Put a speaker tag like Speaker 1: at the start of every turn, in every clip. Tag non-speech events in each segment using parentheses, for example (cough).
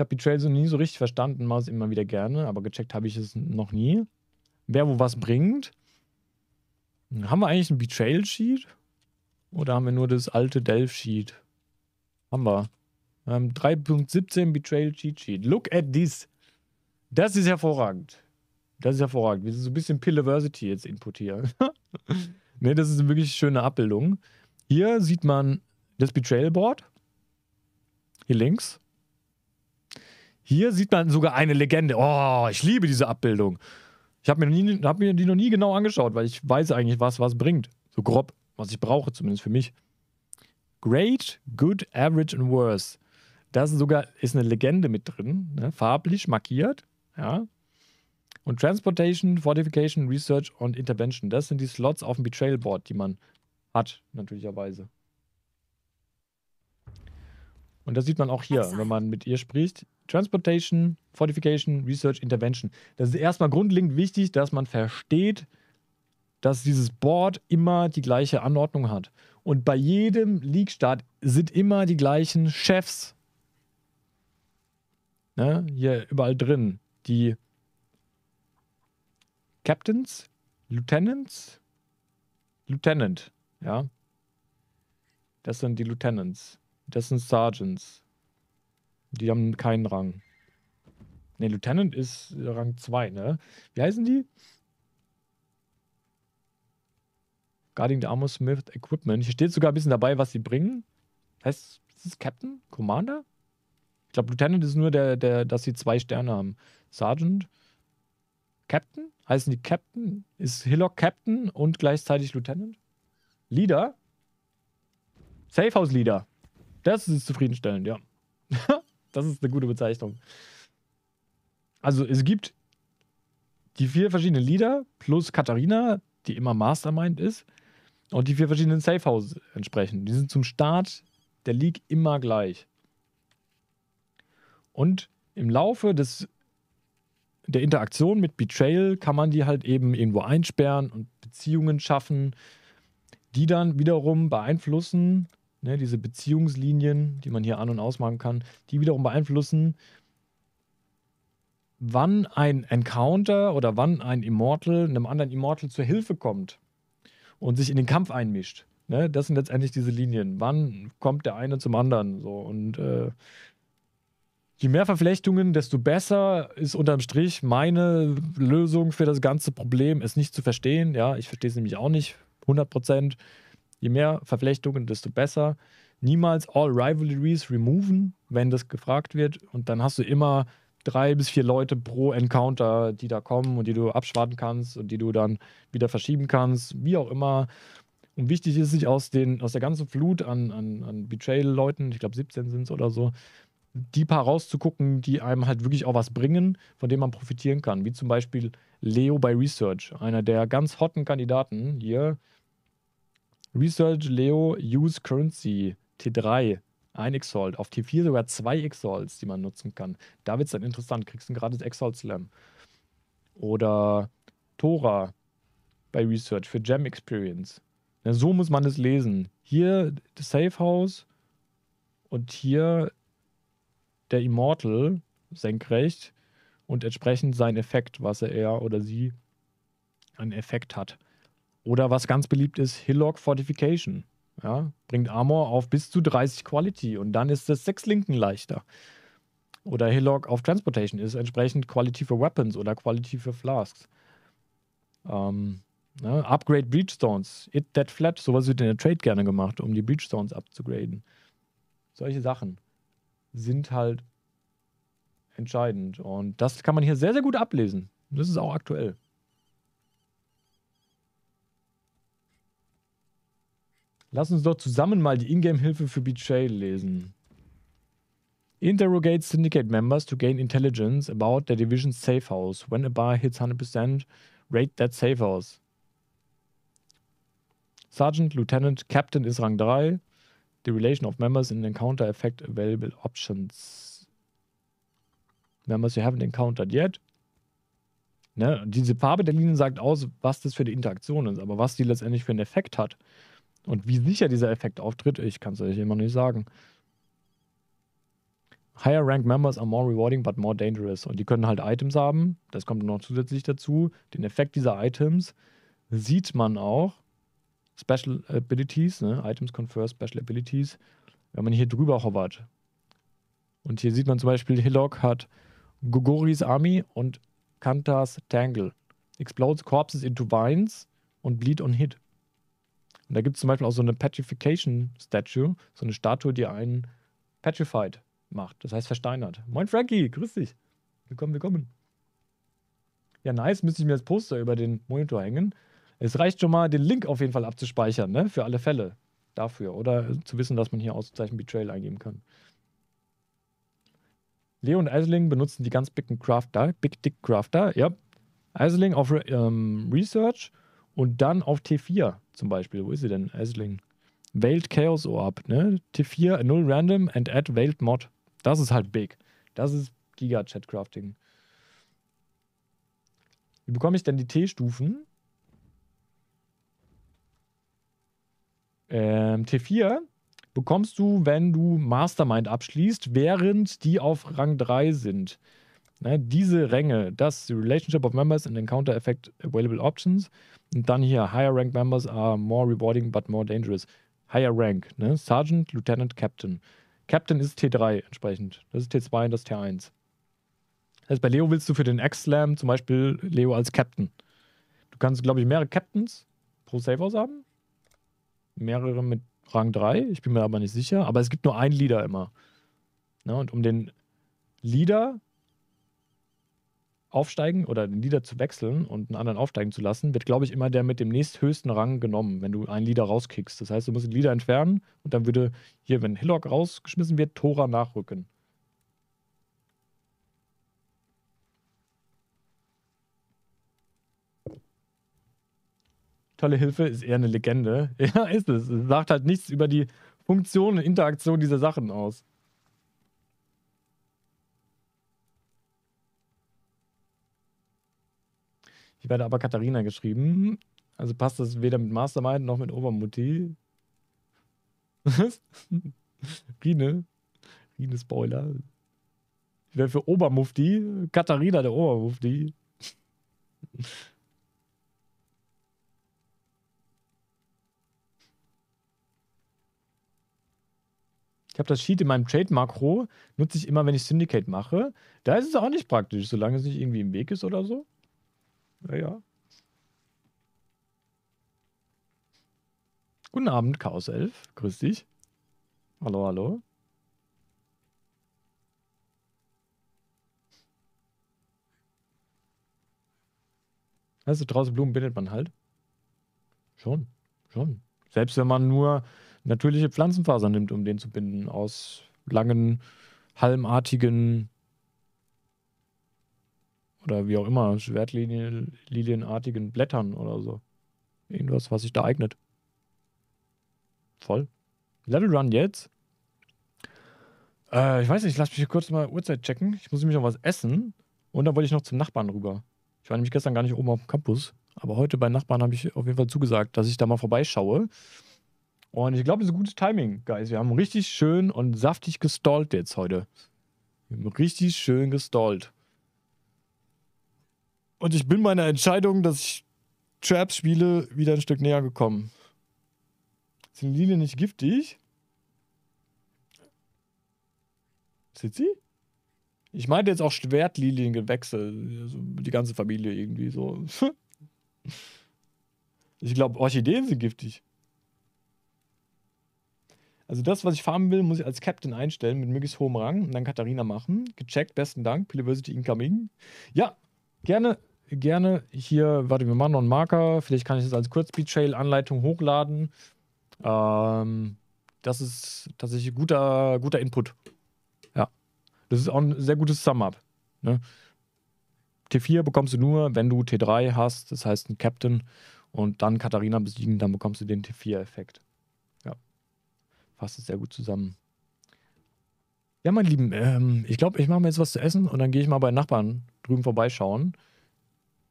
Speaker 1: Ich habe Betrayal so nie so richtig verstanden, mache es immer wieder gerne, aber gecheckt habe ich es noch nie. Wer wo was bringt. Haben wir eigentlich ein Betrayal-Sheet? Oder haben wir nur das alte Delph-Sheet? Haben wir. wir haben 3.17 Betrayal Cheat Sheet. Look at this. Das ist hervorragend. Das ist hervorragend. Wir sind so ein bisschen Pilliversity jetzt input hier. (laughs) ne, das ist eine wirklich schöne Abbildung. Hier sieht man das Betrayal Board. Hier links. Hier sieht man sogar eine Legende. Oh, ich liebe diese Abbildung. Ich habe mir, hab mir die noch nie genau angeschaut, weil ich weiß eigentlich, was was bringt. So grob, was ich brauche, zumindest für mich. Great, Good, Average und Worse. Das ist sogar ist eine Legende mit drin, ne? farblich markiert. Ja. Und Transportation, Fortification, Research und Intervention. Das sind die Slots auf dem Betrayal Board, die man hat, natürlicherweise. Und das sieht man auch hier, wenn man mit ihr spricht. Transportation, Fortification, Research, Intervention. Das ist erstmal grundlegend wichtig, dass man versteht, dass dieses Board immer die gleiche Anordnung hat. Und bei jedem League-Start sind immer die gleichen Chefs. Ne? Hier überall drin. Die Captains, Lieutenants, Lieutenant, ja. Das sind die Lieutenants. Das sind Sergeants. Die haben keinen Rang. Ne, Lieutenant ist Rang 2, ne? Wie heißen die? Guarding the Armor Smith Equipment. Hier steht sogar ein bisschen dabei, was sie bringen. Heißt, ist es Captain? Commander? Ich glaube, Lieutenant ist nur der, der, dass sie zwei Sterne haben. Sergeant? Captain? Heißen die Captain? Ist Hillock Captain und gleichzeitig Lieutenant? Leader? Safehouse Leader. Das ist zufriedenstellend, ja. (laughs) Das ist eine gute Bezeichnung. Also es gibt die vier verschiedenen Lieder plus Katharina, die immer Mastermind ist, und die vier verschiedenen Safe Houses entsprechen. Die sind zum Start der League immer gleich. Und im Laufe des, der Interaktion mit Betrayal kann man die halt eben irgendwo einsperren und Beziehungen schaffen, die dann wiederum beeinflussen, ne, diese Beziehungslinien, die man hier an- und ausmachen kann, die wiederum beeinflussen, wann ein Encounter oder wann ein Immortal einem anderen Immortal zur Hilfe kommt und sich in den Kampf einmischt. Ne, das sind letztendlich diese Linien. Wann kommt der eine zum anderen? So und äh, je mehr Verflechtungen, desto besser ist unterm Strich meine Lösung für das ganze Problem, es nicht zu verstehen. Ja, ich verstehe es nämlich auch nicht 100 Prozent. Je mehr Verflechtungen, desto besser. Niemals all Rivalries removen, wenn das gefragt wird. Und dann hast du immer drei bis vier Leute pro Encounter, die da kommen und die du abschwarten kannst und die du dann wieder verschieben kannst, wie auch immer. Und wichtig ist, sich aus, den, aus der ganzen Flut an, an, an Betrayal-Leuten, ich glaube 17 sind es oder so, die paar rauszugucken, die einem halt wirklich auch was bringen, von dem man profitieren kann. Wie zum Beispiel Leo bei Research, einer der ganz hotten Kandidaten hier, Research Leo Use Currency T3 ein Exalt, auf T4 sogar zwei Exalts, die man nutzen kann. Da wird es dann interessant, kriegst du ein gratis Exalt Slam. Oder Tora bei Research für Gem Experience. Ja, so muss man es lesen. Hier das Safe House und hier der Immortal senkrecht und entsprechend sein Effekt, was er oder sie an Effekt hat. Oder was ganz beliebt ist, Hillock Fortification. Ja, bringt Armor auf bis zu 30 Quality und dann ist das sechs Linken leichter. Oder Hillock auf Transportation ist entsprechend Quality für Weapons oder Quality für Flasks. Ähm, ne? Upgrade Breachstones, It That Flat, sowas wird in der Trade gerne gemacht, um die Breachstones abzugraden. Solche Sachen sind halt entscheidend und das kann man hier sehr, sehr gut ablesen. Das ist auch aktuell. Lass uns doch zusammen mal die Ingame-Hilfe für Betray lesen. Interrogate Syndicate members to gain intelligence about their division's safe house. When a bar hits 100%, rate that safe house. Sergeant, Lieutenant, Captain ist Rang 3. The relation of members in encounter affect available options. Members you haven't encountered yet. Ne? Diese Farbe der Linien sagt aus, was das für die Interaktion ist, aber was die letztendlich für einen Effekt hat, und wie sicher dieser Effekt auftritt, ich kann es euch immer nicht sagen. Higher Rank Members are more rewarding but more dangerous. Und die können halt Items haben. Das kommt noch zusätzlich dazu. Den Effekt dieser Items sieht man auch. Special Abilities, ne? Items confer Special Abilities. Wenn man hier drüber hovert. Und hier sieht man zum Beispiel, Hillock hat Gogoris Army und Kantas Tangle. Explodes corpses into vines und bleed on hit. Und da gibt es zum Beispiel auch so eine Petrification Statue, so eine Statue, die einen petrified macht. Das heißt versteinert. Moin Frankie, grüß dich. Willkommen, willkommen. Ja, nice, müsste ich mir als Poster über den Monitor hängen. Es reicht schon mal, den Link auf jeden Fall abzuspeichern, ne? Für alle Fälle. Dafür. Oder zu wissen, dass man hier Auszeichen Betrayal eingeben kann. Leo und Eisling benutzen die ganz dicken Crafter, Big Dick Crafter, ja. Eisling auf ähm, Research und dann auf T4 zum Beispiel. Wo ist sie denn? Esling. Welt Chaos Orb, ne? T4, null Random and add Veiled Mod. Das ist halt big. Das ist Giga-Chat-Crafting. Wie bekomme ich denn die T-Stufen? Ähm, T4 bekommst du, wenn du Mastermind abschließt, während die auf Rang 3 sind. Ne, diese Ränge, das Relationship of Members and Encounter Effect Available Options, und dann hier, higher rank members are more rewarding but more dangerous. Higher rank, ne? Sergeant, Lieutenant, Captain. Captain ist T3 entsprechend. Das ist T2 und das ist T1. Das heißt, bei Leo willst du für den X-Slam zum Beispiel Leo als Captain. Du kannst, glaube ich, mehrere Captains pro House haben. Mehrere mit Rang 3. Ich bin mir aber nicht sicher. Aber es gibt nur einen Leader immer. Ne? Und um den Leader aufsteigen oder den Leader zu wechseln und einen anderen aufsteigen zu lassen, wird, glaube ich, immer der mit dem nächsthöchsten Rang genommen, wenn du einen Leader rauskickst. Das heißt, du musst den Leader entfernen und dann würde hier, wenn Hillock rausgeschmissen wird, Tora nachrücken. Tolle Hilfe ist eher eine Legende. (laughs) Ja, ist es. es sagt halt nichts über die Funktion und Interaktion dieser Sachen aus. Ich werde aber Katharina geschrieben. Also passt das weder mit Mastermind noch mit Obermutti. (laughs) Was? Rine. Rine Spoiler. Ich wäre für Obermufti. Katharina der Obermufti. Ich habe das Sheet in meinem Trade-Makro, nutze ich immer, wenn ich Syndicate mache. Da ist es auch nicht praktisch, solange es nicht irgendwie im Weg ist oder so. Naja. Guten Abend, Chaos Elf. Grüß dich. Hallo, hallo. Also draußen Blumen bindet man halt. Schon, schon. Selbst wenn man nur natürliche Pflanzenfaser nimmt, um den zu binden, aus langen, halmartigen oder wie auch immer, schwertlilienartigen Blättern oder so. Irgendwas, was sich da eignet. Voll. Level Run jetzt. Äh, ich weiß nicht, lass mich hier kurz mal Uhrzeit checken. Ich muss nämlich noch was essen. Und dann wollte ich noch zum Nachbarn rüber. Ich war nämlich gestern gar nicht oben auf dem Campus. Aber heute bei Nachbarn habe ich auf jeden Fall zugesagt, dass ich da mal vorbeischaue. Und ich glaube, das ist ein gutes Timing, Guys. Wir haben richtig schön und saftig gestallt jetzt heute. Wir haben richtig schön gestallt. Und ich bin meiner Entscheidung, dass ich Traps spiele, wieder ein Stück näher gekommen. Sind Lilien nicht giftig? Sind sie? Ich meinte jetzt auch Schwertliliengewächse, also die ganze Familie irgendwie so. (laughs) ich glaube, Orchideen sind giftig. Also das, was ich farmen will, muss ich als Captain einstellen mit möglichst hohem Rang und dann Katharina machen. Gecheckt, besten Dank, Pilversity Incoming. Ja, gerne gerne hier, warte, wir machen noch einen Marker. Vielleicht kann ich das als Kurzbeat-Trail-Anleitung hochladen. Ähm, das ist tatsächlich guter, guter Input. Ja. Das ist auch ein sehr gutes Sum-Up. Ne? T4 bekommst du nur, wenn du T3 hast, das heißt ein Captain, und dann Katharina besiegen, dann bekommst du den T4-Effekt. Ja. Fasst es sehr gut zusammen. Ja, meine Lieben, ähm, ich glaube, ich mache mir jetzt was zu essen und dann gehe ich mal bei Nachbarn drüben vorbeischauen.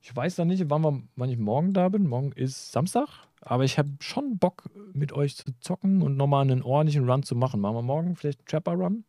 Speaker 1: Ich weiß noch nicht, wann, wir, wann ich morgen da bin. Morgen ist Samstag. Aber ich habe schon Bock, mit euch zu zocken und nochmal einen ordentlichen Run zu machen. Machen wir morgen vielleicht einen Trapper Run?